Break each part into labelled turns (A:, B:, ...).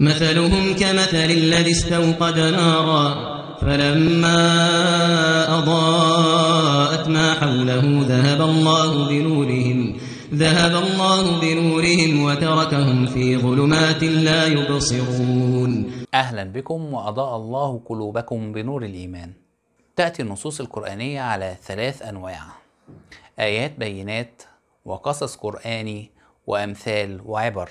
A: مثلهم كمثل الذي استوقد نارا فلما أضاءت ما حوله ذهب الله بنورهم ذهب الله بنورهم وتركهم في ظلمات لا يبصرون أهلا بكم وأضاء الله قلوبكم بنور الإيمان تأتي النصوص القرآنية على ثلاث أنواع آيات بينات وقصص قرآني وأمثال وعبر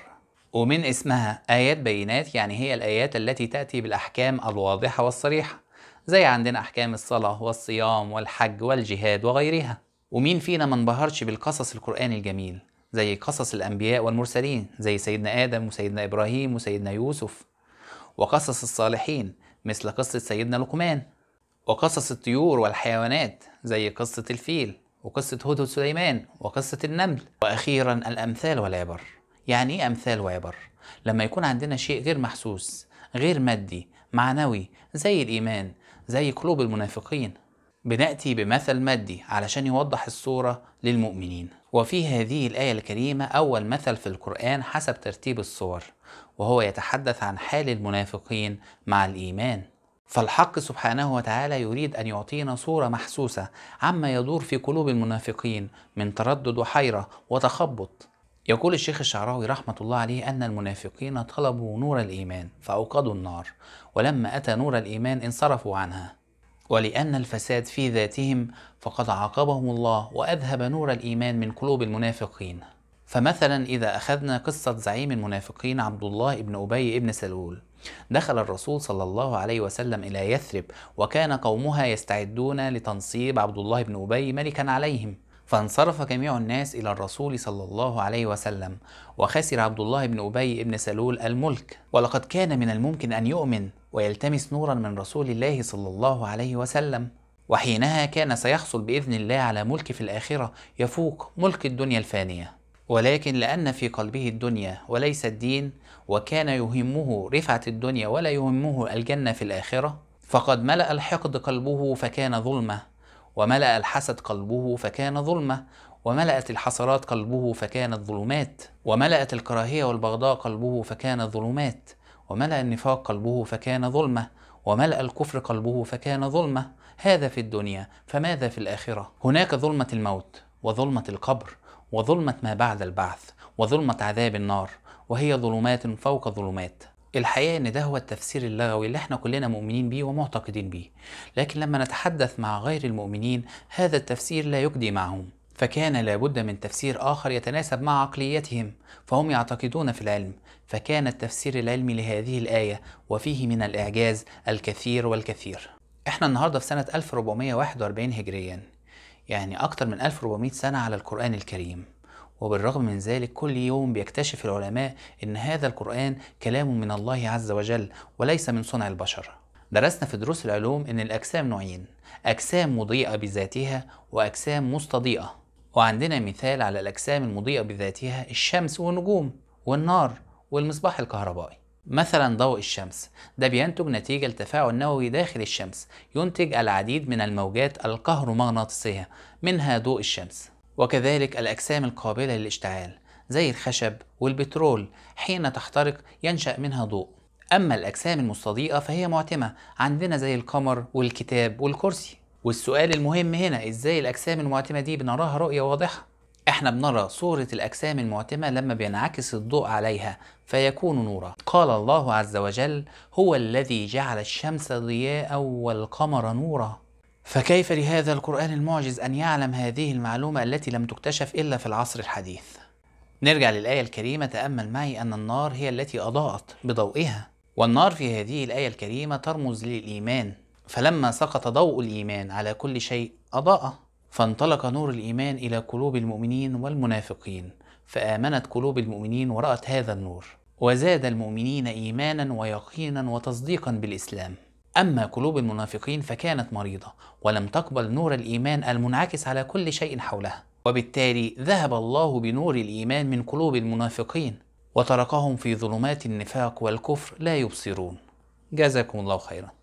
A: ومن اسمها آيات بينات يعني هي الآيات التي تأتي بالأحكام الواضحة والصريحة زي عندنا أحكام الصلاة والصيام والحج والجهاد وغيرها ومين فينا ما انبهرش بالقصص القرآني الجميل زي قصص الأنبياء والمرسلين زي سيدنا آدم وسيدنا إبراهيم وسيدنا يوسف وقصص الصالحين مثل قصة سيدنا لقمان وقصص الطيور والحيوانات زي قصة الفيل وقصة هدهد سليمان وقصة النمل وأخيرا الأمثال والعبر يعني ايه امثال وعبر لما يكون عندنا شيء غير محسوس غير مادي معنوي زي الايمان زي قلوب المنافقين بناتي بمثل مادي علشان يوضح الصوره للمؤمنين وفي هذه الايه الكريمه اول مثل في القران حسب ترتيب الصور وهو يتحدث عن حال المنافقين مع الايمان فالحق سبحانه وتعالى يريد ان يعطينا صوره محسوسه عما يدور في قلوب المنافقين من تردد وحيره وتخبط يقول الشيخ الشعراوي رحمة الله عليه أن المنافقين طلبوا نور الإيمان فأوقدوا النار ولما أتى نور الإيمان انصرفوا عنها ولأن الفساد في ذاتهم فقد عاقبهم الله وأذهب نور الإيمان من قلوب المنافقين فمثلا إذا أخذنا قصة زعيم المنافقين عبد الله بن أبي بن سلول دخل الرسول صلى الله عليه وسلم إلى يثرب وكان قومها يستعدون لتنصيب عبد الله بن أبي ملكا عليهم فانصرف جميع الناس إلى الرسول صلى الله عليه وسلم وخسر عبد الله بن أبي بن سلول الملك ولقد كان من الممكن أن يؤمن ويلتمس نورا من رسول الله صلى الله عليه وسلم وحينها كان سيحصل بإذن الله على ملك في الآخرة يفوق ملك الدنيا الفانية ولكن لأن في قلبه الدنيا وليس الدين وكان يهمه رفعة الدنيا ولا يهمه الجنة في الآخرة فقد ملأ الحقد قلبه فكان ظلمة وملأ الحسد قلبه فكان ظلمة وملأت الحسرات قلبه فكانت ظلمات وملأت الكراهية والبغضاء قلبه فكانت ظلمات وملأ النفاق قلبه فكان ظلمة وملأ الكفر قلبه فكان ظلمة هذا في الدنيا فماذا في الآخرة هناك ظلمة الموت وظلمة القبر وظلمة ما بعد البعث وظلمة عذاب النار وهي ظلمات فوق ظلمات الحقيقه ان ده هو التفسير اللغوي اللي احنا كلنا مؤمنين بيه ومعتقدين بيه لكن لما نتحدث مع غير المؤمنين هذا التفسير لا يجدي معهم فكان لابد من تفسير آخر يتناسب مع عقليتهم فهم يعتقدون في العلم فكان التفسير العلمي لهذه الآية وفيه من الإعجاز الكثير والكثير احنا النهاردة في سنة 1441 هجريا يعني أكتر من 1400 سنة على القرآن الكريم وبالرغم من ذلك كل يوم بيكتشف العلماء ان هذا القرآن كلام من الله عز وجل وليس من صنع البشر درسنا في دروس العلوم ان الاجسام نوعين اجسام مضيئة بذاتها واجسام مستضيئة وعندنا مثال على الاجسام المضيئة بذاتها الشمس والنجوم والنار والمصباح الكهربائي مثلا ضوء الشمس ده بينتج نتيجة لتفاعل نووي داخل الشمس ينتج العديد من الموجات الكهرومغناطيسية منها ضوء الشمس وكذلك الأجسام القابلة للاشتعال زي الخشب والبترول حين تحترق ينشأ منها ضوء أما الأجسام المستضيئة فهي معتمة عندنا زي القمر والكتاب والكرسي والسؤال المهم هنا إزاي الأجسام المعتمة دي بنراها رؤية واضحة احنا بنرى صورة الأجسام المعتمة لما بينعكس الضوء عليها فيكون نورا قال الله عز وجل هو الذي جعل الشمس ضياء والقمر نورا فكيف لهذا القرآن المعجز أن يعلم هذه المعلومة التي لم تكتشف إلا في العصر الحديث؟ نرجع للآية الكريمة تأمل معي أن النار هي التي أضاءت بضوئها والنار في هذه الآية الكريمة ترمز للإيمان فلما سقط ضوء الإيمان على كل شيء أضاء فانطلق نور الإيمان إلى قلوب المؤمنين والمنافقين فآمنت قلوب المؤمنين ورأت هذا النور وزاد المؤمنين إيمانا ويقينا وتصديقا بالإسلام أما قلوب المنافقين فكانت مريضة ولم تقبل نور الإيمان المنعكس على كل شيء حولها وبالتالي ذهب الله بنور الإيمان من قلوب المنافقين وتركهم في ظلمات النفاق والكفر لا يبصرون جزاكم الله خيرا